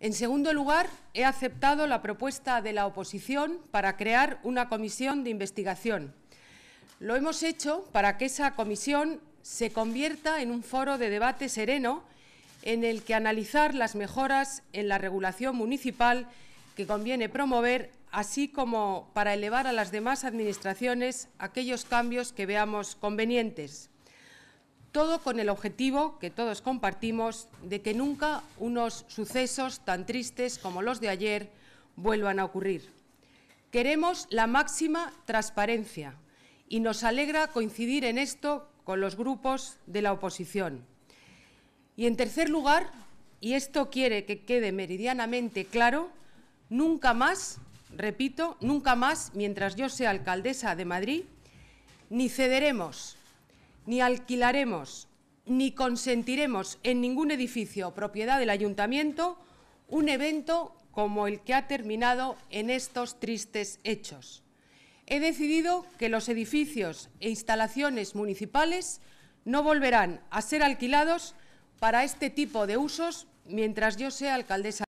En segundo lugar, he aceptado la propuesta de la oposición para crear una comisión de investigación. Lo hemos hecho para que esa comisión se convierta en un foro de debate sereno en el que analizar las mejoras en la regulación municipal que conviene promover, así como para elevar a las demás administraciones aquellos cambios que veamos convenientes todo con el objetivo que todos compartimos de que nunca unos sucesos tan tristes como los de ayer vuelvan a ocurrir. Queremos la máxima transparencia y nos alegra coincidir en esto con los grupos de la oposición. Y en tercer lugar, y esto quiere que quede meridianamente claro, nunca más, repito, nunca más, mientras yo sea alcaldesa de Madrid, ni cederemos ni alquilaremos ni consentiremos en ningún edificio propiedad del ayuntamiento un evento como el que ha terminado en estos tristes hechos. He decidido que los edificios e instalaciones municipales no volverán a ser alquilados para este tipo de usos mientras yo sea alcaldesa.